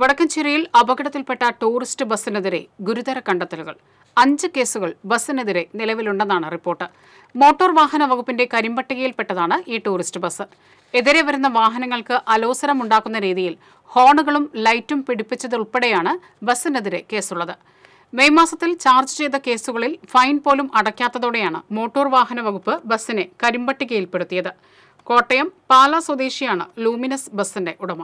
വടക്കഞ്ചേരിയിൽ അപകടത്തിൽപ്പെട്ട ടൂറിസ്റ്റ് ബസ്സിനെതിരെ ഗുരുതര കണ്ടെത്തലുകൾ അഞ്ച് കേസുകൾ ബസ്സിനെതിരെ നിലവിലുണ്ടെന്നാണ് റിപ്പോർട്ട് മോട്ടോർ വാഹന വകുപ്പിന്റെ കരിമ്പട്ടികയിൽപ്പെട്ടതാണ് ഈ ടൂറിസ്റ്റ് ബസ് എതിരെ വരുന്ന വാഹനങ്ങൾക്ക് അലോസരമുണ്ടാക്കുന്ന രീതിയിൽ ഹോണുകളും ലൈറ്റും പിടിപ്പിച്ചതുൾപ്പെടെയാണ് ബസ്സിനെതിരെ കേസുള്ളത് മെയ് മാസത്തിൽ ചാർജ് ചെയ്ത കേസുകളിൽ ഫൈൻ പോലും അടയ്ക്കാത്തതോടെയാണ് മോട്ടോർ വാഹന വകുപ്പ് ബസ്സിനെ കരിമ്പട്ടികയിൽപ്പെടുത്തിയത് കോട്ടയം പാല സ്വദേശിയാണ് ലൂമിനസ് ബസിന്റെ ഉടമ